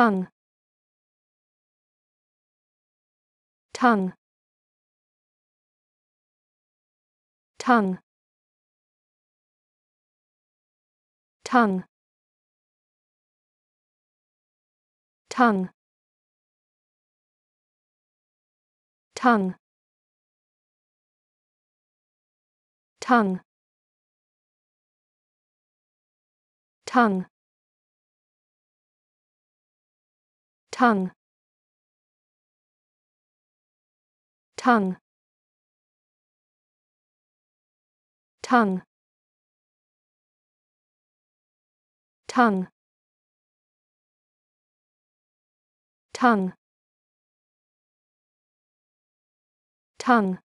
tongue tongue tongue tongue tongue tongue tongue tongue tongue tongue tongue tongue tongue tongue